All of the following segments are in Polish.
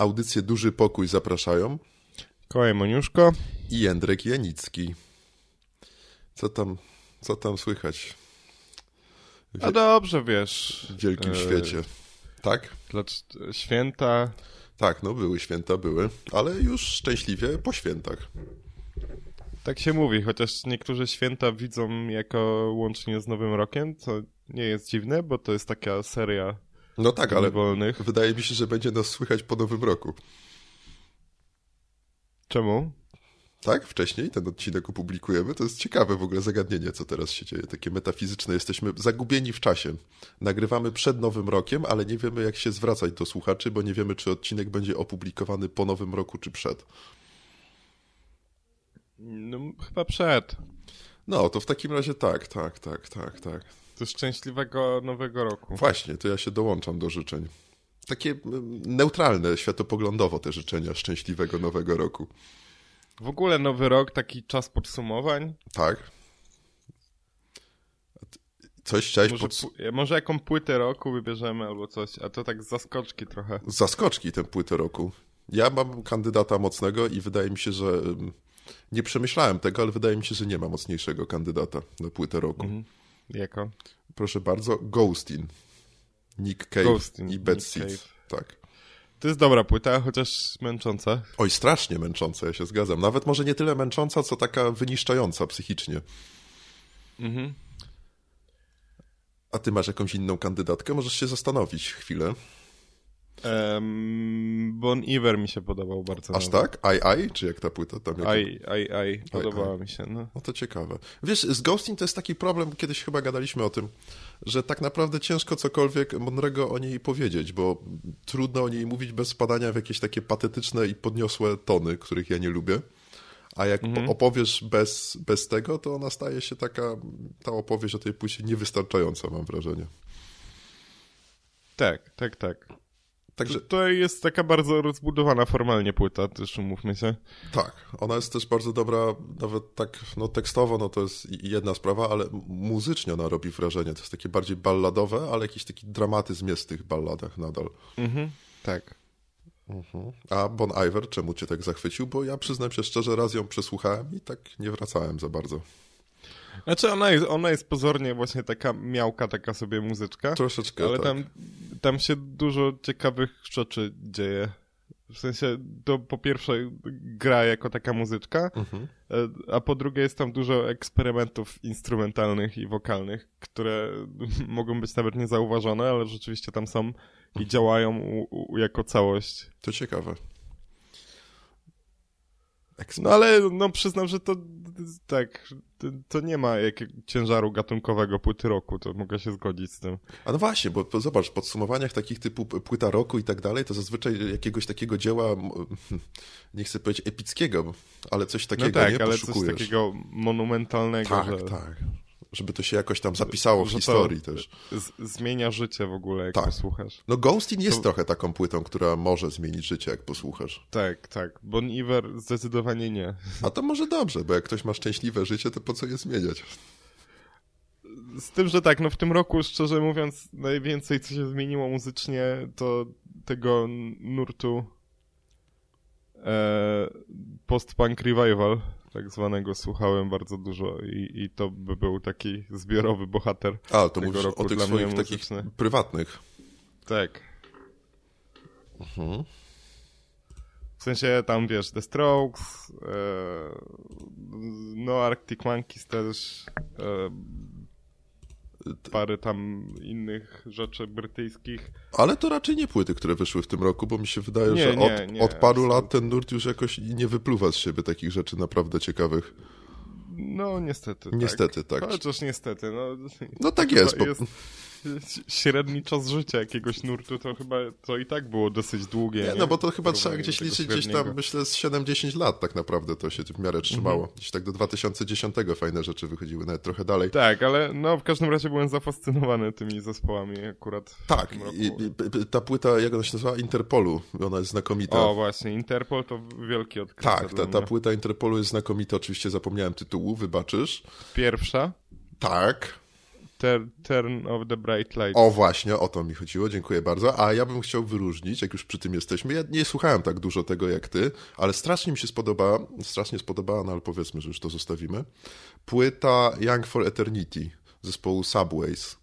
audycję Duży Pokój zapraszają. Kołaj Moniuszko. I Jędrek Janicki. Co tam, co tam słychać? A dobrze, wiesz. W wielkim yy, świecie. Tak? Święta. Tak, no były święta, były, ale już szczęśliwie po świętach. Tak się mówi, chociaż niektórzy święta widzą jako łącznie z Nowym Rokiem, co nie jest dziwne, bo to jest taka seria no tak, ale wolnych. wydaje mi się, że będzie nas słychać po nowym roku. Czemu? Tak, wcześniej ten odcinek opublikujemy. To jest ciekawe w ogóle zagadnienie, co teraz się dzieje. Takie metafizyczne. Jesteśmy zagubieni w czasie. Nagrywamy przed Nowym Rokiem, ale nie wiemy, jak się zwracać do słuchaczy, bo nie wiemy, czy odcinek będzie opublikowany po Nowym Roku, czy przed. No, chyba przed. No, to w takim razie tak, tak, tak, tak, tak. To szczęśliwego nowego roku. Właśnie, to ja się dołączam do życzeń. Takie mm, neutralne światopoglądowo te życzenia szczęśliwego nowego roku. W ogóle nowy rok, taki czas podsumowań. Tak. Coś chciałeś może, pod... może jaką płytę roku wybierzemy albo coś, a to tak z zaskoczki trochę. zaskoczki tę płytę roku. Ja mam kandydata mocnego i wydaje mi się, że mm, nie przemyślałem tego, ale wydaje mi się, że nie ma mocniejszego kandydata na płytę roku. Mhm. Jako? Proszę bardzo, Ghostin. Nick Cave Ghostin, i Bad Seeds. Tak. To jest dobra płyta, chociaż męcząca. Oj, strasznie męcząca, ja się zgadzam. Nawet może nie tyle męcząca, co taka wyniszczająca psychicznie. Mhm. A ty masz jakąś inną kandydatkę? Możesz się zastanowić chwilę. Um, bon Iver mi się podobał bardzo. Aż nawet. tak? Aj, aj? Czy jak ta płyta tam? Jak... Aj, aj, aj. Podobała aj, aj. mi się. No. no to ciekawe. Wiesz, z Ghosting to jest taki problem, kiedyś chyba gadaliśmy o tym, że tak naprawdę ciężko cokolwiek mądrego o niej powiedzieć, bo trudno o niej mówić bez spadania w jakieś takie patetyczne i podniosłe tony, których ja nie lubię. A jak mhm. opowiesz bez, bez tego, to ona staje się taka, ta opowieść o tej płycie niewystarczająca, mam wrażenie. Tak, tak, tak. Także... to jest taka bardzo rozbudowana formalnie płyta, też umówmy się. Tak, ona jest też bardzo dobra, nawet tak no, tekstowo, no to jest jedna sprawa, ale muzycznie ona robi wrażenie. To jest takie bardziej balladowe, ale jakiś taki dramatyzm jest w tych balladach nadal. Mhm, tak. Mhm. A Bon Iver, czemu cię tak zachwycił? Bo ja przyznam się szczerze, raz ją przesłuchałem i tak nie wracałem za bardzo. Znaczy ona jest, ona jest pozornie właśnie taka miałka, taka sobie muzyczka. Troszeczkę, Ale tak. tam, tam się dużo ciekawych rzeczy dzieje. W sensie, to po pierwsze gra jako taka muzyczka, mhm. E, a po drugie jest tam dużo eksperymentów instrumentalnych i wokalnych, które mogą być nawet niezauważone, ale rzeczywiście tam są i mhm. działają u, u, jako całość. To ciekawe. No ale no, przyznam, że to tak, to nie ma jak ciężaru gatunkowego płyty roku, to mogę się zgodzić z tym. A no właśnie, bo zobacz, w podsumowaniach takich typu płyta roku i tak dalej, to zazwyczaj jakiegoś takiego dzieła, nie chcę powiedzieć epickiego, ale coś takiego, no tak, nie ale coś takiego monumentalnego. Tak, że... tak żeby to się jakoś tam zapisało w historii też. Zmienia życie w ogóle, jak tak. posłuchasz. No Ghostin jest to... trochę taką płytą, która może zmienić życie, jak posłuchasz. Tak, tak. Bon Iver zdecydowanie nie. A to może dobrze, bo jak ktoś ma szczęśliwe życie, to po co je zmieniać? Z tym, że tak, no w tym roku, szczerze mówiąc, najwięcej, co się zmieniło muzycznie, to tego nurtu e, post-punk revival tak zwanego słuchałem bardzo dużo i, i to by był taki zbiorowy bohater. A, to mówisz roku o tych swoich takich prywatnych. Tak. Mhm. W sensie tam, wiesz, The Strokes, e, no Arctic Monkeys też, e, parę tam innych rzeczy brytyjskich. Ale to raczej nie płyty, które wyszły w tym roku, bo mi się wydaje, nie, że nie, od, nie, od, paru lat ten nurt już jakoś nie wypluwa z siebie takich rzeczy naprawdę ciekawych. No niestety. Tak. Niestety, tak. tak. Chociaż niestety. No, no tak jest. Bo... jest średni czas życia jakiegoś nurtu to chyba to i tak było dosyć długie. Nie, nie? no bo to chyba trzeba gdzieś liczyć gdzieś tam, myślę, z 7-10 lat tak naprawdę to się w miarę mhm. trzymało. Mhm. Gdzieś tak do 2010 fajne rzeczy wychodziły, nawet trochę dalej. Tak, ale no w każdym razie byłem zafascynowany tymi zespołami akurat. Tak, i, i, ta płyta, jak ona się nazywa? Interpolu, ona jest znakomita. O właśnie, Interpol to wielki odkrycie. Tak, ta, ta płyta Interpolu jest znakomita, oczywiście zapomniałem tytułu, wybaczysz. Pierwsza? Tak, ter, Turn of the Bright Light. O właśnie, o to mi chodziło, dziękuję bardzo. A ja bym chciał wyróżnić, jak już przy tym jesteśmy, ja nie słuchałem tak dużo tego jak ty, ale strasznie mi się spodoba, strasznie spodobała, no ale powiedzmy, że już to zostawimy, płyta Young for Eternity zespołu Subways.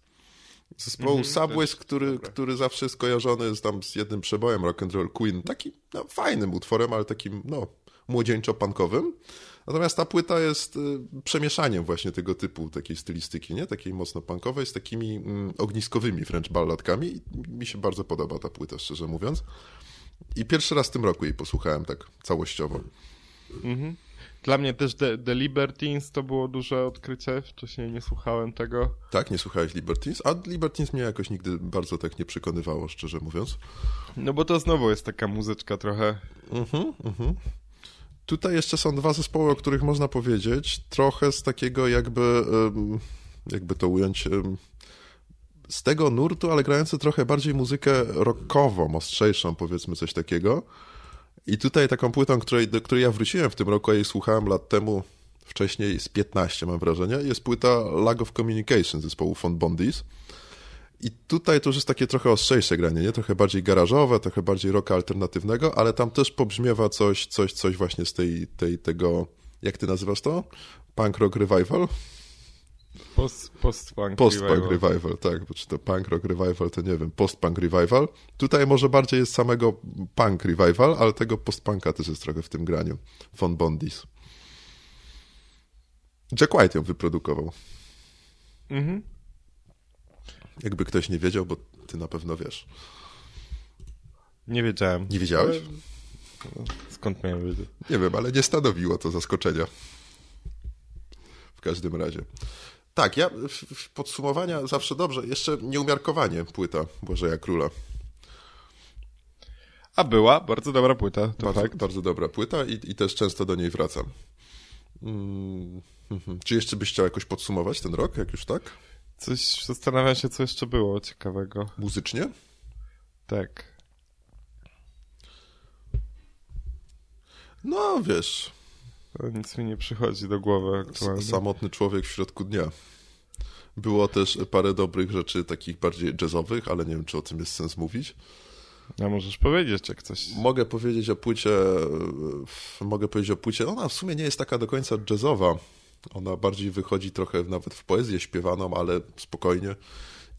Zespołu mm -hmm, Subways, który, który zawsze jest kojarzony z, tam, z jednym przebojem rock and roll Queen, takim no, fajnym utworem, ale takim no, młodzieńczo-punkowym. Natomiast ta płyta jest y, przemieszaniem właśnie tego typu takiej stylistyki, nie? Takiej mocno punkowej z takimi mm, ogniskowymi wręcz balladkami i mi się bardzo podoba ta płyta, szczerze mówiąc. I pierwszy raz w tym roku jej posłuchałem tak całościowo. Mhm. Dla mnie też The, The, Libertines to było duże odkrycie. Wcześniej nie słuchałem tego. Tak, nie słuchałeś Libertines? A Libertines mnie jakoś nigdy bardzo tak nie przekonywało, szczerze mówiąc. No bo to znowu jest taka muzyczka trochę. Mhm, mhm. Tutaj jeszcze są dwa zespoły, o których można powiedzieć. Trochę z takiego jakby, jakby to ująć, z tego nurtu, ale grający trochę bardziej muzykę rockową, ostrzejszą, powiedzmy coś takiego. I tutaj taką płytą, której, do której ja wróciłem w tym roku, a jej słuchałem lat temu, wcześniej z 15 mam wrażenie, jest płyta Lag of Communication zespołu Font Bondis. I tutaj to już jest takie trochę ostrzejsze granie, nie? Trochę bardziej garażowe, trochę bardziej rocka alternatywnego, ale tam też pobrzmiewa coś, coś, coś właśnie z tej, tej tego, jak ty nazywasz to? Punk rock revival? Post, punk post revival. revival. tak. Bo czy to punk rock revival, to nie wiem. Post-punk revival. Tutaj może bardziej jest samego punk revival, ale tego post-punka też jest trochę w tym graniu. Von Bondis. Jack White ją wyprodukował. Mhm. Jakby ktoś nie wiedział, bo ty na pewno wiesz. Nie wiedziałem. Nie wiedziałeś? Ale... Skąd miałem wiedzieć? Nie wiem, ale nie stanowiło to zaskoczenia. W każdym razie. Tak, ja podsumowania zawsze dobrze. Jeszcze nieumiarkowanie płyta Bożeja Króla. A była bardzo dobra płyta. To bardzo, fakt. bardzo dobra płyta i, i też często do niej wracam. Mm, mhm. czy jeszcze byś chciał jakoś podsumować ten rok, jak już tak? Coś zastanawiam się, co jeszcze było ciekawego. Muzycznie? Tak. No, wiesz. To nic mi nie przychodzi do głowy aktualnie. Samotny człowiek w środku dnia. Było też parę dobrych rzeczy, takich bardziej jazzowych, ale nie wiem, czy o tym jest sens mówić. A możesz powiedzieć, jak coś. Mogę powiedzieć o płycie. Mogę powiedzieć o płycie. Ona w sumie nie jest taka do końca jazzowa. Ona bardziej wychodzi trochę nawet w poezję śpiewaną, ale spokojnie.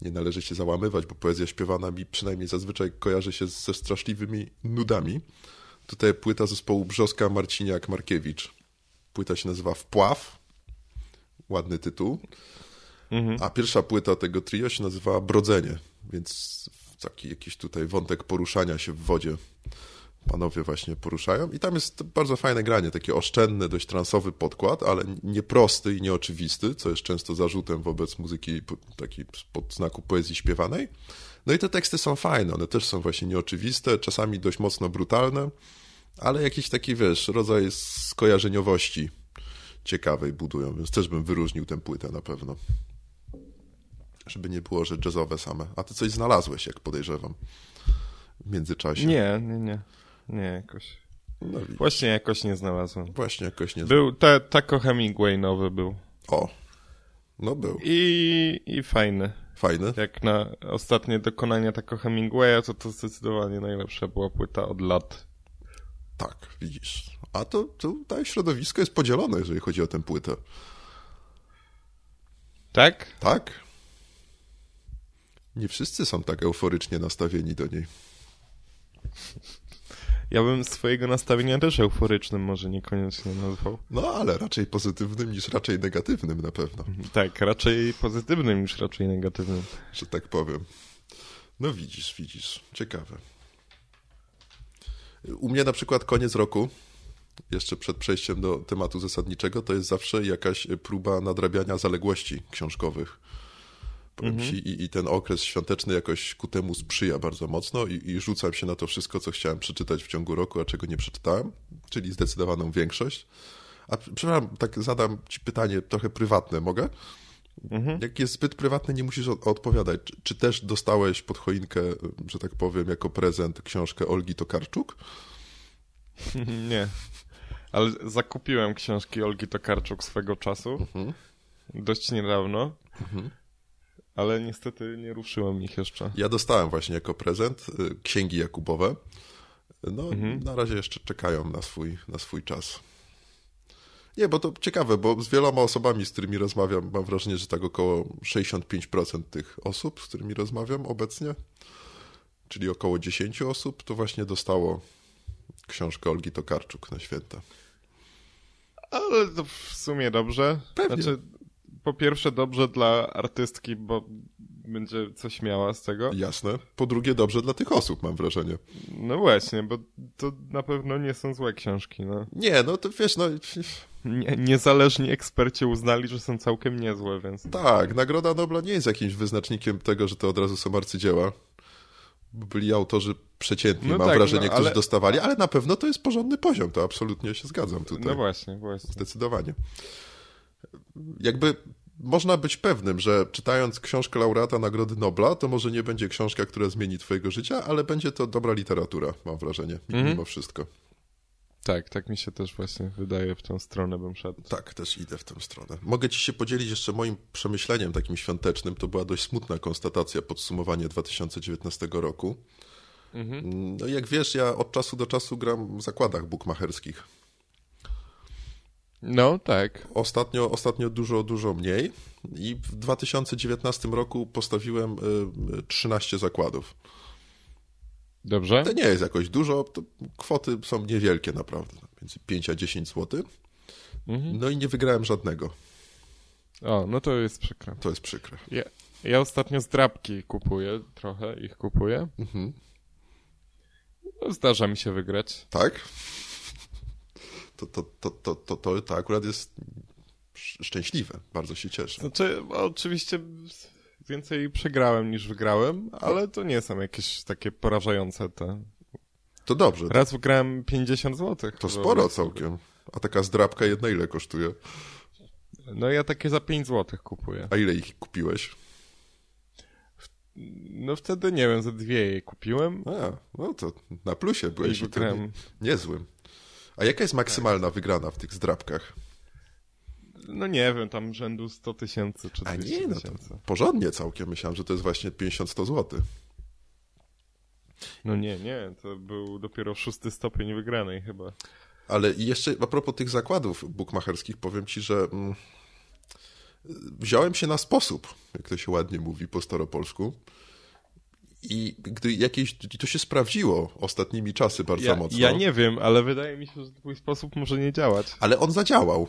Nie należy się załamywać, bo poezja śpiewana mi przynajmniej zazwyczaj kojarzy się ze straszliwymi nudami. Tutaj płyta zespołu Brzoska Marciniak-Markiewicz. Płyta się nazywa Wpław. Ładny tytuł. Mhm. A pierwsza płyta tego trio się nazywa Brodzenie, więc taki jakiś tutaj wątek poruszania się w wodzie panowie właśnie poruszają. I tam jest bardzo fajne granie, taki oszczędny, dość transowy podkład, ale nieprosty i nieoczywisty, co jest często zarzutem wobec muzyki takiej pod znaku poezji śpiewanej. No i te teksty są fajne, one też są właśnie nieoczywiste, czasami dość mocno brutalne, ale jakiś taki, wiesz, rodzaj skojarzeniowości ciekawej budują, więc też bym wyróżnił tę płytę na pewno. Żeby nie było, że jazzowe same. A ty coś znalazłeś, jak podejrzewam, w międzyczasie. Nie, nie, nie nie, jakoś. No, Właśnie jakoś nie znalazłem. Właśnie jakoś nie znalazłem. Był, ta, Taco Hemingway nowy był. O, no był. I, i fajny. Fajny. Jak na ostatnie dokonania Taco Hemingwaya, to to zdecydowanie najlepsza była płyta od lat. Tak, widzisz. A to tutaj środowisko jest podzielone, jeżeli chodzi o tę płytę. Tak? Tak. Nie wszyscy są tak euforycznie nastawieni do niej. Ja bym swojego nastawienia też euforycznym może niekoniecznie nazwał. No, ale raczej pozytywnym niż raczej negatywnym na pewno. Mhm. Tak, raczej pozytywnym niż raczej negatywnym. Że tak powiem. No widzisz, widzisz. Ciekawe. U mnie na przykład koniec roku, jeszcze przed przejściem do tematu zasadniczego, to jest zawsze jakaś próba nadrabiania zaległości książkowych. Powiem mhm. ci, i, i, ten okres świąteczny jakoś ku temu sprzyja bardzo mocno i, i rzucam się na to wszystko, co chciałem przeczytać w ciągu roku, a czego nie przeczytałem, czyli zdecydowaną większość. A przepraszam, tak zadam ci pytanie trochę prywatne, mogę? Mhm. Jak jest zbyt prywatne? nie musisz odpowiadać. Czy, czy, też dostałeś pod choinkę, że tak powiem, jako prezent książkę Olgi Tokarczuk? Nie. Ale zakupiłem książki Olgi Tokarczuk swego czasu. Mhm. Dość niedawno. Mhm ale niestety nie ruszyłem ich jeszcze. Ja dostałem właśnie jako prezent y, księgi Jakubowe. No, mhm. na razie jeszcze czekają na swój, na swój czas. Nie, bo to ciekawe, bo z wieloma osobami, z którymi rozmawiam, mam wrażenie, że tak około 65% tych osób, z którymi rozmawiam obecnie, czyli około 10 osób, to właśnie dostało książkę Olgi Tokarczuk na święta. Ale to w sumie dobrze. Pewnie. Znaczy, po pierwsze dobrze dla artystki, bo będzie coś miała z tego. Jasne. Po drugie dobrze dla tych osób, mam wrażenie. No właśnie, bo to na pewno nie są złe książki. No. Nie, no to wiesz, no... Nie, niezależni eksperci uznali, że są całkiem niezłe, więc... Tak, Nagroda Nobla nie jest jakimś wyznacznikiem tego, że to od razu są arcydzieła. Byli autorzy przeciętni, no mam tak, wrażenie, no, ale... którzy dostawali, ale na pewno to jest porządny poziom, to absolutnie się zgadzam tutaj. No właśnie, właśnie. Zdecydowanie jakby można być pewnym, że czytając książkę laureata Nagrody Nobla, to może nie będzie książka, która zmieni twojego życia, ale będzie to dobra literatura, mam wrażenie, mhm. mimo mm. wszystko. Tak, tak mi się też właśnie wydaje, w tą stronę bym szedł. Tak, też idę w tę stronę. Mogę ci się podzielić jeszcze moim przemyśleniem takim świątecznym. To była dość smutna konstatacja, podsumowanie 2019 roku. Mm -hmm. No jak wiesz, ja od czasu do czasu gram w zakładach bukmacherskich. No, tak. Ostatnio, ostatnio dużo, dużo mniej. I w 2019 roku postawiłem 13 y, zakładów. Dobrze. To nie jest jakoś dużo. kwoty są niewielkie naprawdę. No, między 5 a 10 zł. Mhm. No i nie wygrałem żadnego. O, no to jest przykre. To jest przykre. Ja, ja ostatnio zdrabki kupuję, trochę ich kupuję. Mhm. No, zdarza mi się wygrać. Tak? to, to, to, to, to, to, to akurat jest szczęśliwe. Bardzo się cieszę. Znaczy, oczywiście więcej przegrałem niż wygrałem, ale to nie są jakieś takie porażające te. To dobrze. Raz wygrałem 50 zł. To sporo całkiem. A taka zdrabka jedna ile kosztuje? No ja takie za 5 zł kupuję. A ile ich kupiłeś? No wtedy nie wiem, ze dwie je kupiłem. A, no to na plusie byłeś I wygrałem... niezłym. A jaka jest maksymalna wygrana w tych zdrabkach? No nie wiem, tam rzędu 100 tysięcy czy 200 no tysięcy. No porządnie całkiem, myślałem, że to jest właśnie 50-100 zł. No nie, nie, to był dopiero szósty stopień wygranej chyba. Ale jeszcze a propos tych zakładów bukmacherskich, powiem ci, że mm, wziąłem się na sposób, jak to się ładnie mówi po staropolsku, i gdy jakieś, i to się sprawdziło ostatnimi czasy bardzo ja, mocno. Ja nie wiem, ale wydaje mi się, że twój sposób może nie działać. Ale on zadziałał.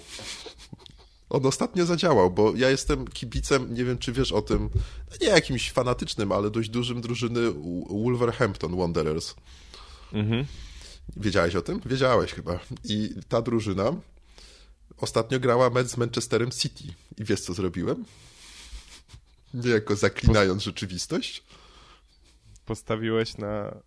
On ostatnio zadziałał, bo ja jestem kibicem, nie wiem czy wiesz o tym, no nie jakimś fanatycznym, ale dość dużym drużyny Wolverhampton Wanderers. Mhm. Wiedziałeś o tym? Wiedziałeś chyba. I ta drużyna ostatnio grała mecz z Manchesterem City. I wiesz co zrobiłem? Niejako zaklinając rzeczywistość postawiłeś na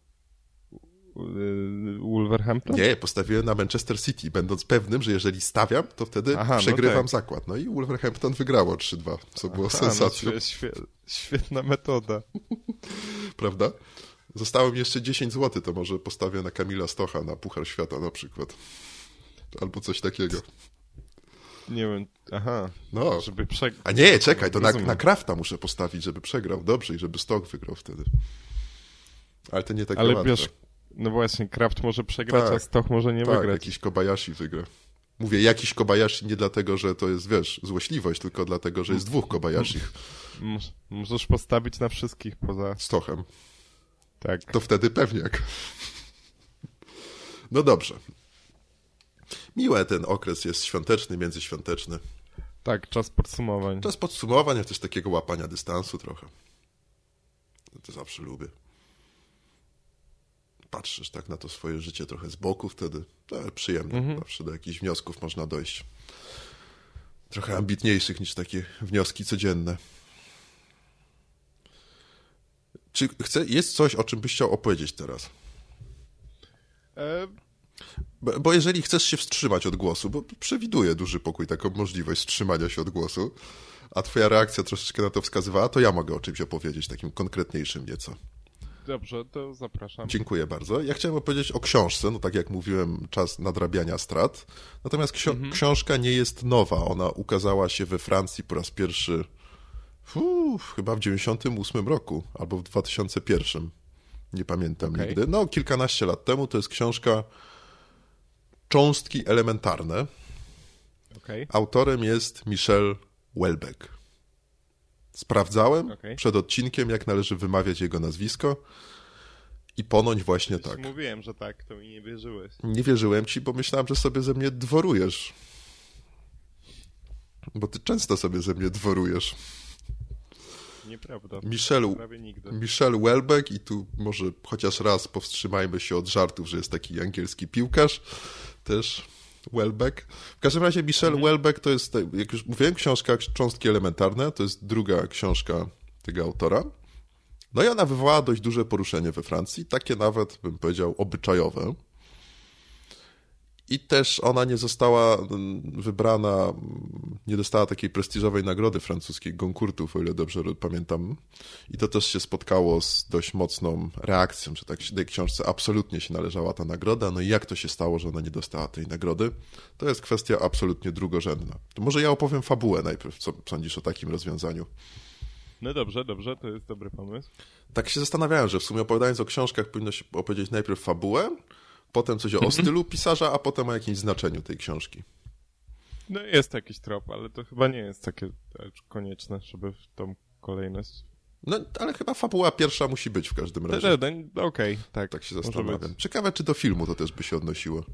y, Wolverhampton? Nie, postawiłem na Manchester City, będąc pewnym, że jeżeli stawiam, to wtedy Aha, no przegrywam no tak. zakład. No i Wolverhampton wygrało 3-2, co było Aha, no sensacją. No, świe, świetna metoda. Prawda? Zostało mi jeszcze 10 zł, to może postawię na Kamila Stocha, na Puchar Świata na przykład. Albo coś takiego. Nie wiem, aha. No. Żeby przegrał. A nie, czekaj, to na, na Krafta muszę postawić, żeby przegrał dobrze i żeby Stoch wygrał wtedy. Ale to nie takie Ale łatwe. Wiesz, no właśnie, Kraft może przegrać, tak, a Stoch może nie tak, wygrać. jakiś Kobayashi wygra. Mówię jakiś Kobayashi nie dlatego, że to jest, wiesz, złośliwość, tylko dlatego, że jest dwóch Kobayashi. Możesz postawić na wszystkich poza... Stochem. Tak. To wtedy pewniak. No dobrze. Miły ten okres jest świąteczny, międzyświąteczny. Tak, czas podsumowań. Czas podsumowań, też takiego łapania dystansu trochę. To zawsze lubię patrzysz tak na to swoje życie trochę z boku wtedy, przyjemnie. Mhm. Zawsze do jakichś wniosków można dojść. Trochę ambitniejszych niż takie wnioski codzienne. Czy chce, jest coś, o czym byś chciał opowiedzieć teraz? E, bo, bo jeżeli chcesz się wstrzymać od głosu, bo przewiduję duży pokój taką możliwość wstrzymania się od głosu, a twoja reakcja troszeczkę na to wskazywała, to ja mogę o czymś opowiedzieć, takim konkretniejszym nieco. Dobrze, to zapraszam. Dziękuję bardzo. Ja chciałem opowiedzieć o książce, no tak jak mówiłem, czas nadrabiania strat. Natomiast ksi mhm. książka nie jest nowa. Ona ukazała się we Francji po raz pierwszy Uf, chyba w 98 roku albo w 2001. Nie pamiętam okay. nigdy. No, kilkanaście lat temu to jest książka Cząstki elementarne. Okay. Autorem jest Michel Welbeck. Sprawdzałem okay. przed odcinkiem, jak należy wymawiać jego nazwisko. I ponoć właśnie Już tak. Mówiłem, że tak, to mi nie wierzyłeś. Nie wierzyłem ci, bo myślałem, że sobie ze mnie dworujesz. Bo ty często sobie ze mnie dworujesz. Nieprawda. Michel, Michel Welbeck i tu może chociaż raz powstrzymajmy się od żartów, że jest taki angielski piłkarz też. Welbeck. W każdym razie Michel mhm. Welbeck to jest, jak już mówiłem, książka Cząstki elementarne, to jest druga książka tego autora. No i ona wywołała dość duże poruszenie we Francji, takie nawet, bym powiedział, obyczajowe. I też ona nie została mm, wybrana, nie dostała takiej prestiżowej nagrody francuskiej, Goncourtów, o ile dobrze pamiętam. I to też się spotkało z dość mocną reakcją, że tak tej książce absolutnie się należała ta nagroda. No i jak to się stało, że ona nie dostała tej nagrody? To jest kwestia absolutnie drugorzędna. To może ja opowiem fabułę najpierw, co sądzisz o takim rozwiązaniu. No dobrze, dobrze, to jest dobry pomysł. Tak się zastanawiałem, że w sumie opowiadając o książkach powinno się opowiedzieć najpierw fabułę, potem coś o mhm. stylu pisarza, a potem o jakimś znaczeniu tej książki. No jest jakiś trop, ale to chyba nie jest takie e, konieczne, żeby w tą kolejność no, ale chyba fabuła pierwsza musi być w każdym tak, razie. Tak, no, okej, okay, tak. Tak się zastanawiam. Ciekawe, czy do filmu to też by się odnosiło.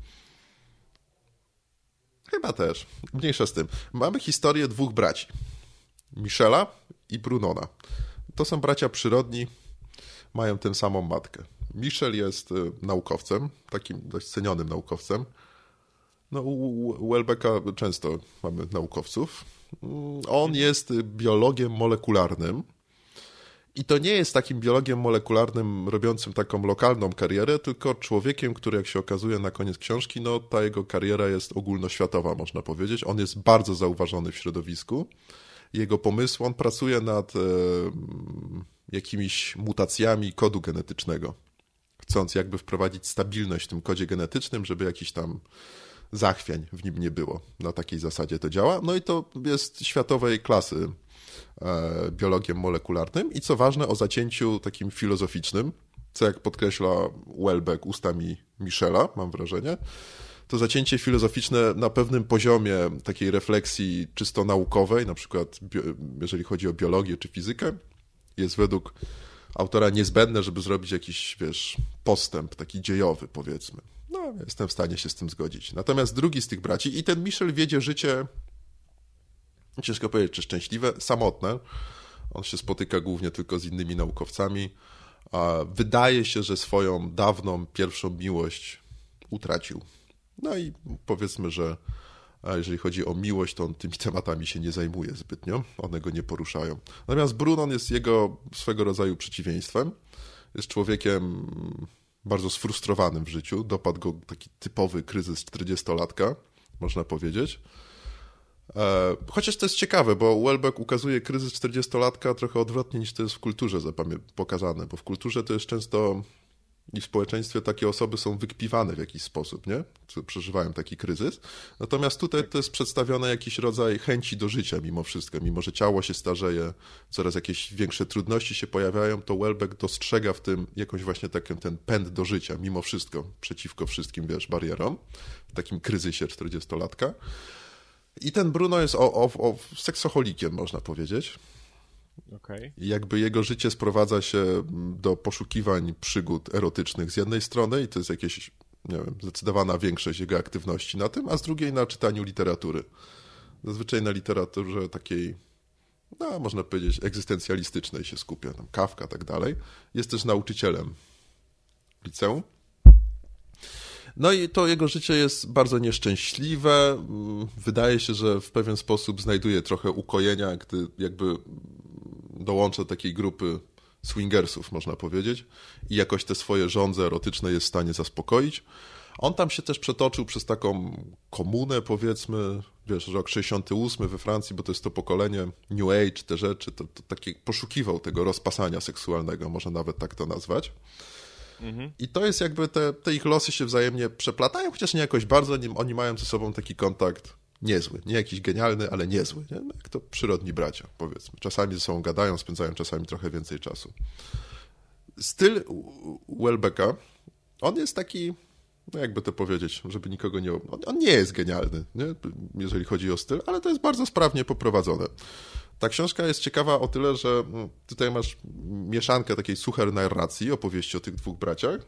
Chyba też. Mniejsza z tym. Mamy historię dwóch braci. Michela i Brunona. To są bracia przyrodni, mają tę samą matkę. Michel jest y, naukowcem, takim dość cenionym naukowcem. No, u Welbecka często mamy naukowców. Mm, on jest biologiem molekularnym. I to nie jest takim biologiem molekularnym robiącym taką lokalną karierę, tylko człowiekiem, który, jak się okazuje na koniec książki, no ta jego kariera jest ogólnoświatowa, można powiedzieć. On jest bardzo zauważony w środowisku. Jego pomysł, on pracuje nad e, jakimiś mutacjami kodu genetycznego, chcąc jakby wprowadzić stabilność w tym kodzie genetycznym, żeby jakiś tam zachwiań w nim nie było. Na takiej zasadzie to działa. No i to jest światowej klasy e, biologiem molekularnym i co ważne o zacięciu takim filozoficznym, co jak podkreśla Welbeck ustami Michela, mam wrażenie, to zacięcie filozoficzne na pewnym poziomie takiej refleksji czysto naukowej, na przykład jeżeli chodzi o biologię czy fizykę, jest według autora niezbędne, żeby zrobić jakiś, wiesz, postęp taki dziejowy, powiedzmy. No, jestem w stanie się z tym zgodzić. Natomiast drugi z tych braci, i ten Michel wiedzie życie, ciężko powiedzieć, czy szczęśliwe, samotne. On się spotyka głównie tylko z innymi naukowcami. Wydaje się, że swoją dawną pierwszą miłość utracił. No i powiedzmy, że a jeżeli chodzi o miłość, to on tymi tematami się nie zajmuje zbytnio, one go nie poruszają. Natomiast Brunon jest jego swego rodzaju przeciwieństwem. Jest człowiekiem mm, bardzo sfrustrowanym w życiu. Dopadł go taki typowy kryzys 40-latka, można powiedzieć. E, chociaż to jest ciekawe, bo Welbeck ukazuje kryzys 40-latka trochę odwrotnie niż to jest w kulturze pokazane, bo w kulturze to jest często i w społeczeństwie takie osoby są wykpiwane w jakiś sposób, nie? przeżywają taki kryzys. Natomiast tutaj tak. to jest przedstawione jakiś rodzaj chęci do życia mimo wszystko. Mimo, że ciało się starzeje, coraz jakieś większe trudności się pojawiają, to Welbeck dostrzega w tym jakąś właśnie taki ten pęd do życia mimo wszystko, przeciwko wszystkim, wiesz, barierom, w takim kryzysie 40-latka. I ten Bruno jest o, o, o seksoholikiem, można powiedzieć. Okay. I jakby jego życie sprowadza się do poszukiwań przygód erotycznych z jednej strony i to jest jakieś, nie wiem, zdecydowana większość jego aktywności na tym, a z drugiej na czytaniu literatury. Zazwyczaj na literaturze takiej, no można powiedzieć, egzystencjalistycznej się skupia, tam kawka, tak dalej. Jest też nauczycielem liceum. No i to jego życie jest bardzo nieszczęśliwe. Wydaje się, że w pewien sposób znajduje trochę ukojenia, gdy jakby dołącza do takiej grupy swingersów, można powiedzieć, i jakoś te swoje żądze erotyczne jest w stanie zaspokoić. On tam się też przetoczył przez taką komunę, powiedzmy, wiesz, rok 68 we Francji, bo to jest to pokolenie New Age, te rzeczy, to, to takie poszukiwał tego rozpasania seksualnego, może nawet tak to nazwać. Mhm. I to jest jakby, te, te, ich losy się wzajemnie przeplatają, chociaż nie jakoś bardzo, oni mają ze sobą taki kontakt niezły. Nie jakiś genialny, ale niezły. Nie? No jak to przyrodni bracia, powiedzmy. Czasami ze sobą gadają, spędzają czasami trochę więcej czasu. Styl Welbecka, on jest taki, no jakby to powiedzieć, żeby nikogo nie... On, on nie jest genialny, nie? jeżeli chodzi o styl, ale to jest bardzo sprawnie poprowadzone. Ta książka jest ciekawa o tyle, że no, tutaj masz mieszankę takiej sucher narracji, opowieści o tych dwóch braciach,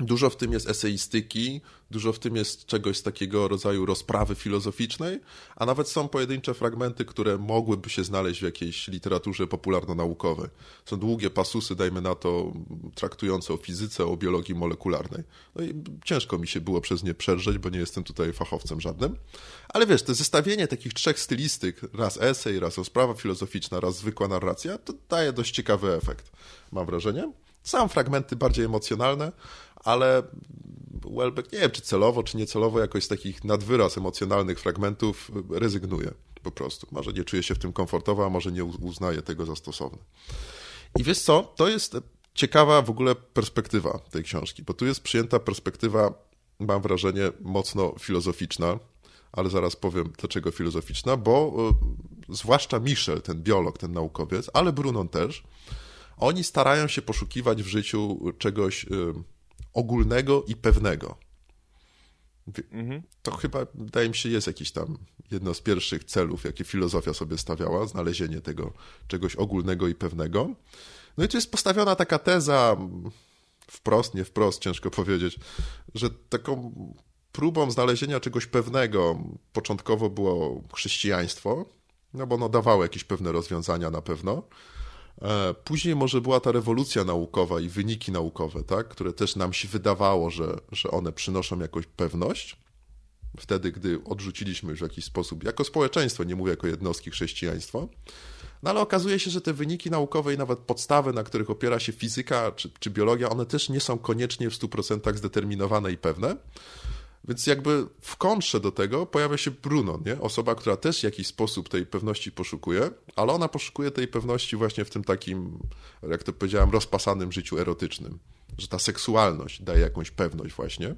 Dużo w tym jest eseistyki, dużo w tym jest czegoś takiego rodzaju rozprawy filozoficznej, a nawet są pojedyncze fragmenty, które mogłyby się znaleźć w jakiejś literaturze popularno-naukowej. Są długie pasusy, dajmy na to, traktujące o fizyce, o biologii molekularnej. No i ciężko mi się było przez nie przerżeć, bo nie jestem tutaj fachowcem żadnym. Ale wiesz, to zestawienie takich trzech stylistyk, raz esej, raz rozprawa filozoficzna, raz zwykła narracja, to daje dość ciekawy efekt, mam wrażenie. Sam fragmenty bardziej emocjonalne, ale Welbeck, nie wiem czy celowo, czy niecelowo, jakoś z takich nadwyraz emocjonalnych fragmentów rezygnuje po prostu. Może nie czuje się w tym komfortowo, a może nie uznaje tego za stosowne. I wiesz co, to jest ciekawa w ogóle perspektywa tej książki, bo tu jest przyjęta perspektywa, mam wrażenie, mocno filozoficzna, ale zaraz powiem dlaczego filozoficzna, bo e, zwłaszcza Michel, ten biolog, ten naukowiec, ale Brunon też, oni starają się poszukiwać w życiu czegoś e, ogólnego i pewnego. Mhm. To chyba, wydaje mi się, jest jakiś tam jedno z pierwszych celów, jakie filozofia sobie stawiała, znalezienie tego czegoś ogólnego i pewnego. No i tu jest postawiona taka teza, wprost, nie wprost, ciężko powiedzieć, że taką próbą znalezienia czegoś pewnego początkowo było chrześcijaństwo, no bo ono dawało jakieś pewne rozwiązania na pewno. E, później może była ta rewolucja naukowa i wyniki naukowe, tak, które też nam się wydawało, że, że one przynoszą jakąś pewność. Wtedy, gdy odrzuciliśmy już w jakiś sposób, jako społeczeństwo, nie mówię jako jednostki chrześcijaństwo, no ale okazuje się, że te wyniki naukowe i nawet podstawy, na których opiera się fizyka czy, czy biologia, one też nie są koniecznie w 100% zdeterminowane i pewne. Więc jakby w kontrze do tego pojawia się Bruno, nie? Osoba, która też w jakiś sposób tej pewności poszukuje, ale ona poszukuje tej pewności właśnie w tym takim, jak to powiedziałem, rozpasanym życiu erotycznym. Że ta seksualność daje jakąś pewność właśnie.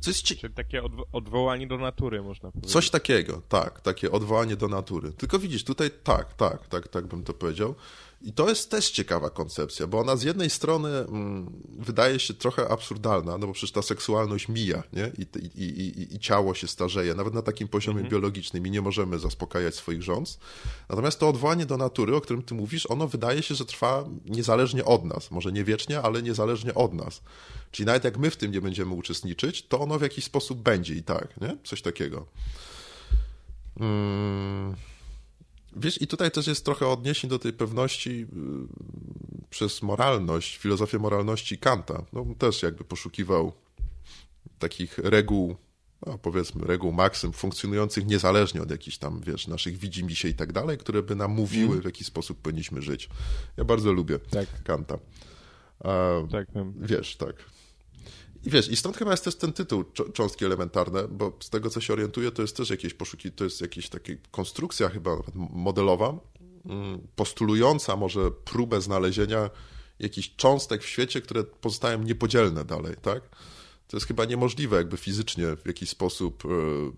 Coś ci... Czyli takie odwo odwołanie do natury, można powiedzieć. Coś takiego, tak, takie odwołanie do natury. Tylko widzisz, tutaj tak, tak, tak, tak bym to powiedział. I to jest też ciekawa koncepcja, bo ona z jednej strony mm, wydaje się trochę absurdalna, no bo przecież ta seksualność mija, nie? I, i, i, i ciało się starzeje, nawet na takim poziomie mhm. biologicznym i nie możemy zaspokajać swoich rząd. Natomiast to odwołanie do natury, o którym ty mówisz, ono wydaje się, że trwa niezależnie od nas. Może nie wiecznie, ale niezależnie od nas. Czyli nawet jak my w tym nie będziemy uczestniczyć, to ono w jakiś sposób będzie i tak, nie? Coś takiego. Hmm. Wiesz, i tutaj też jest trochę odniesień do tej pewności y, przez moralność, filozofię moralności Kanta. No, też jakby poszukiwał takich reguł, no powiedzmy reguł maksym funkcjonujących niezależnie od jakichś tam, wiesz, naszych widzimy się i tak dalej, które by nam mówiły, mhm. w jaki sposób powinniśmy żyć. Ja bardzo lubię tak. Kanta. A, tak, wiem. Wiesz, tak. I wiesz, i stąd chyba jest też ten tytuł Cząstki Elementarne, bo z tego co się orientuję, to jest też jakieś poszuki, to jest jakaś taka konstrukcja chyba modelowa, mm, postulująca może próbę znalezienia jakichś cząstek w świecie, które pozostają niepodzielne dalej, tak? To jest chyba niemożliwe jakby fizycznie w jakiś sposób e,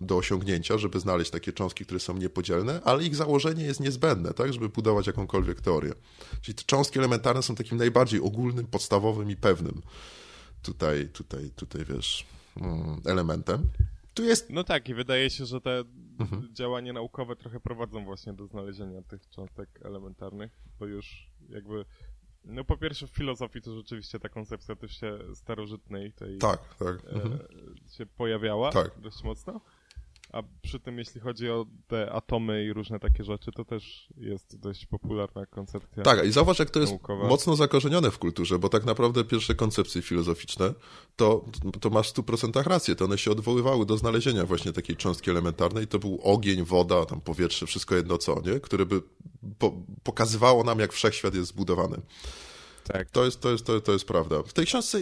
do osiągnięcia, żeby znaleźć takie cząstki, które są niepodzielne, ale ich założenie jest niezbędne, tak, żeby budować jakąkolwiek teorię. Czyli te cząstki elementarne są takim najbardziej ogólnym, podstawowym i pewnym tutaj, tutaj, tutaj wiesz, mm, elementem. Tu jest... No tak, i wydaje się, że te mhm. działania naukowe trochę prowadzą właśnie do znalezienia tych cząstek elementarnych, bo już jakby no po pierwsze w filozofii to rzeczywiście ta koncepcja też się starożytnej tej tak, tak. E, mhm. się pojawiała tak. dość mocno. A przy tym, jeśli chodzi o te atomy i różne takie rzeczy, to też jest dość popularna koncepcja. Tak, i zauważ, jak to jest naukowa. mocno zakorzenione w kulturze, bo tak naprawdę pierwsze koncepcje filozoficzne, to, to masz w 100% rację. To one się odwoływały do znalezienia właśnie takiej cząstki elementarnej. To był ogień, woda, tam powietrze, wszystko jedno co, nie? które by po, pokazywało nam, jak wszechświat jest zbudowany tak. To jest, to, jest, to, jest, to jest prawda. W tej książce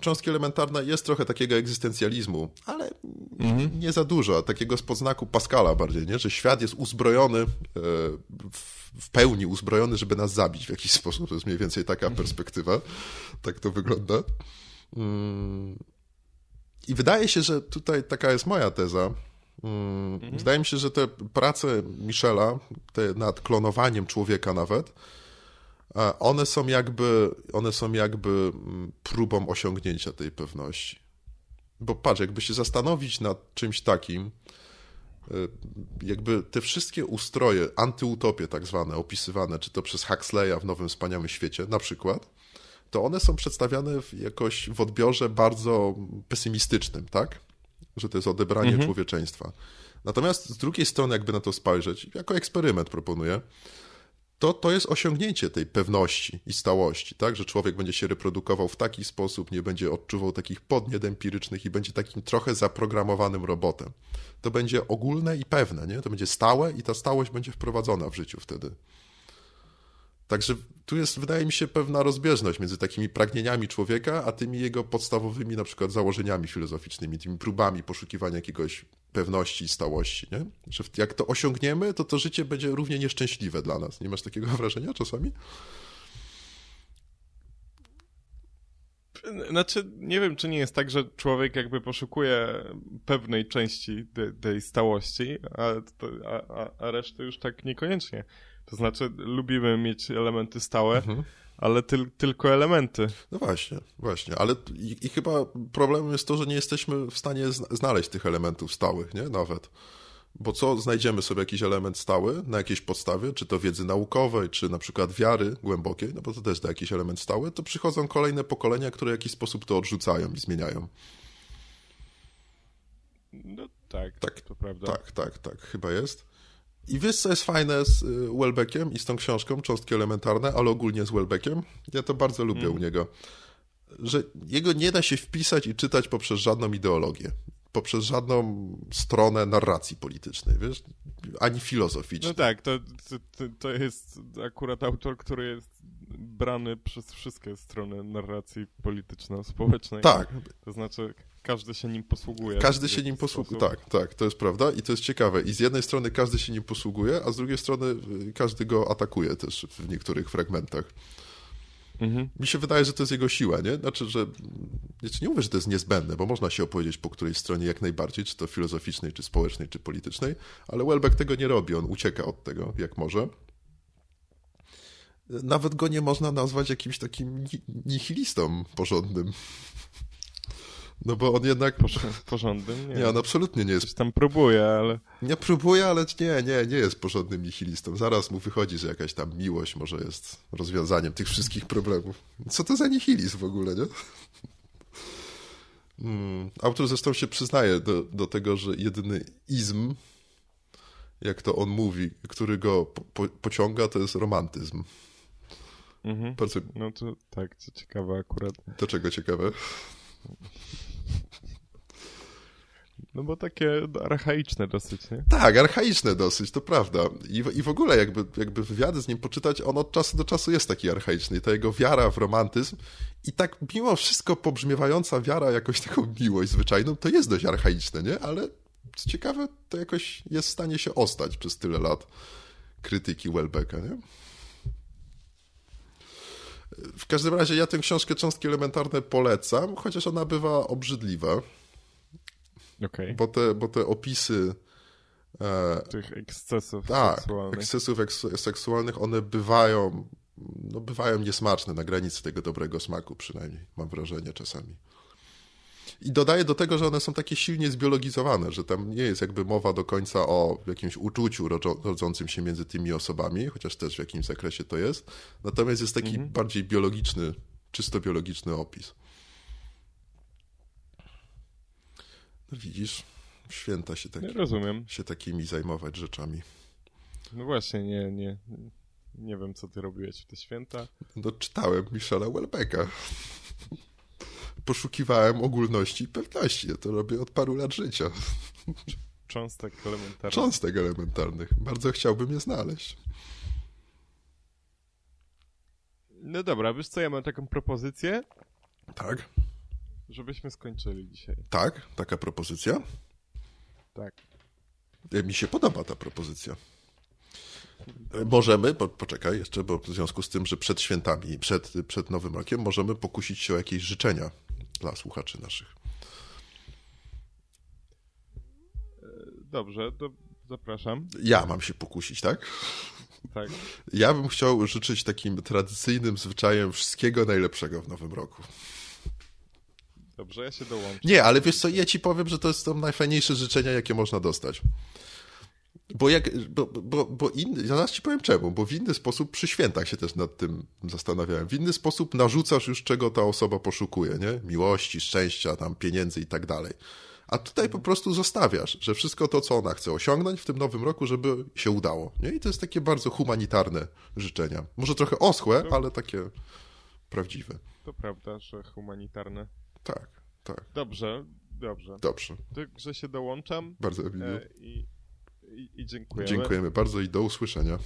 cząstki elementarna jest trochę takiego egzystencjalizmu, ale mhm. nie za dużo, takiego z podznaku Pascala bardziej, nie? że świat jest uzbrojony, e, w pełni uzbrojony, żeby nas zabić w jakiś sposób. To jest mniej więcej taka mhm. perspektywa. Tak to wygląda. Mm. I wydaje się, że tutaj taka jest moja teza. Mm. Mhm. Wydaje mi się, że te prace Michela, te nad klonowaniem człowieka nawet, E, one są jakby, one są jakby mm, próbą osiągnięcia tej pewności. Bo patrz, jakby się zastanowić nad czymś takim, e, jakby te wszystkie ustroje, antyutopie tak zwane, opisywane, czy to przez Huxleya w Nowym Wspaniałym Świecie na przykład, to one są przedstawiane w, jakoś w odbiorze bardzo pesymistycznym, tak? Że to jest odebranie mhm. człowieczeństwa. Natomiast z drugiej strony, jakby na to spojrzeć, jako eksperyment proponuję, to, to jest osiągnięcie tej pewności i stałości, tak? Że człowiek będzie się reprodukował w taki sposób, nie będzie odczuwał takich podniet empirycznych i będzie takim trochę zaprogramowanym robotem. To będzie ogólne i pewne, nie? To będzie stałe i ta stałość będzie wprowadzona w życiu wtedy. Także tu jest, wydaje mi się, pewna rozbieżność między takimi pragnieniami człowieka, a tymi jego podstawowymi na przykład założeniami filozoficznymi, tymi próbami poszukiwania jakiegoś pewności i stałości, nie? Że jak to osiągniemy, to to życie będzie równie nieszczęśliwe dla nas. Nie masz takiego wrażenia czasami? Znaczy, nie wiem, czy nie jest tak, że człowiek jakby poszukuje pewnej części tej, tej stałości, a, a, a, już tak niekoniecznie. To znaczy, lubimy mieć elementy stałe, mhm ale tylko elementy. No właśnie, właśnie, ale i, i, chyba problemem jest to, że nie jesteśmy w stanie znaleźć tych elementów stałych, nie? Nawet. Bo co, znajdziemy sobie jakiś element stały na jakiejś podstawie, czy to wiedzy naukowej, czy na przykład wiary głębokiej, no bo to też da jakiś element stały, to przychodzą kolejne pokolenia, które w jakiś sposób to odrzucają i zmieniają. No tak, tak, to prawda. Tak, tak, tak, chyba jest. I wiesz, co jest fajne z y, Welbeckiem i z tą książką, cząstki elementarne, ale ogólnie z Welbeckiem? Ja to bardzo lubię mm. u niego. Że jego nie da się wpisać i czytać poprzez żadną ideologię, poprzez żadną stronę narracji politycznej, wiesz, ani filozoficznej. No tak, to, to, to jest akurat autor, który jest brany przez wszystkie strony narracji polityczno-społecznej. Tak. To znaczy, każdy się nim posługuje. Każdy się nim posługuje, tak, tak, to jest prawda i to jest ciekawe. I z jednej strony każdy się nim posługuje, a z drugiej strony y, każdy go atakuje też w niektórych fragmentach. Mhm. Mi się wydaje, że to jest jego siła, nie? Znaczy, że nie mówię, że to jest niezbędne, bo można się opowiedzieć po której stronie jak najbardziej, czy to filozoficznej, czy społecznej, czy politycznej, ale Welbeck tego nie robi, on ucieka od tego jak może. Nawet go nie można nazwać jakimś takim nihilistą porządnym. No bo on jednak... Porządnym? Nie, nie on absolutnie nie jest. Coś tam próbuje, ale... Nie próbuje, ale nie, nie, nie jest porządnym nihilistą. Zaraz mu wychodzi, że jakaś tam miłość może jest rozwiązaniem tych wszystkich problemów. Co to za nihilizm w ogóle, nie? Hmm, autor zresztą się przyznaje do, do tego, że jedyny izm, jak to on mówi, który go po, pociąga, to jest romantyzm. Mhm. Bardzo... No to tak, co ciekawe akurat. To czego ciekawe? No bo takie archaiczne dosyć, nie? Tak, archaiczne dosyć, to prawda. I w, i w ogóle jakby, jakby wywiady z nim poczytać, on od czasu do czasu jest taki archaiczny. I ta jego wiara w romantyzm i tak mimo wszystko pobrzmiewająca wiara jakoś taką miłość zwyczajną, to jest dość archaiczne, nie? Ale co ciekawe, to jakoś jest w stanie się ostać przez tyle lat krytyki Welbecka, nie? W każdym razie ja tę książkę Cząstki Elementarne polecam, chociaż ona bywa obrzydliwa. Okay. Bo, te, bo te opisy e, tych ekscesów tak, seksualnych. ekscesów seksualnych, one bywają, no, bywają niesmaczne na granicy tego dobrego smaku, przynajmniej mam wrażenie czasami. I dodaję do tego, że one są takie silnie zbiologizowane, że tam nie jest jakby mowa do końca o jakimś uczuciu rodzącym się między tymi osobami, chociaż też w jakimś zakresie to jest. Natomiast jest taki mm -hmm. bardziej biologiczny, czysto biologiczny opis. No widzisz, święta się, tak- Rozumiem. się takimi zajmować rzeczami. No właśnie, nie, nie, nie wiem, co ty robiłeś w te święta. No czytałem Michela Welbecka. Poszukiwałem ogólności i pewności. Ja to robię od paru lat życia. Cząstek elementarnych. Cząstek elementarnych. Bardzo chciałbym je znaleźć. No dobra, wiesz co, ja mam taką propozycję. Tak. Żebyśmy skończyli dzisiaj. Tak, taka propozycja? Tak. E, mi się podoba ta propozycja. E, możemy, poczekaj jeszcze, bo w związku z tym, że przed świętami, przed, przed Nowym Rokiem, możemy pokusić się o jakieś życzenia dla słuchaczy naszych. E, dobrze, to zapraszam. Ja mam się pokusić, tak? Tak. Ja bym chciał życzyć takim tradycyjnym zwyczajem wszystkiego najlepszego w Nowym Roku. Dobrze, ja się dołączę. Nie, ale wiesz co, ja ci powiem, że to jest to najfajniejsze życzenia, jakie można dostać. Bo jak, bo, bo, bo inny, zaraz ci powiem czemu, bo w inny sposób przy świętach się też nad tym zastanawiałem. W inny sposób narzucasz już, czego ta osoba poszukuje, nie? Miłości, szczęścia, tam pieniędzy i tak dalej. A tutaj po prostu zostawiasz, że wszystko to, co ona chce osiągnąć w tym nowym roku, żeby się udało. Nie? I to jest takie bardzo humanitarne życzenia. Może trochę oschłe, ale takie prawdziwe. To prawda, że humanitarne. Tak, tak. Dobrze, dobrze. Dobrze. Także się dołączam. Bardzo, Emilio. E, I, i, I dziękujemy. Dziękujemy bardzo i do usłyszenia.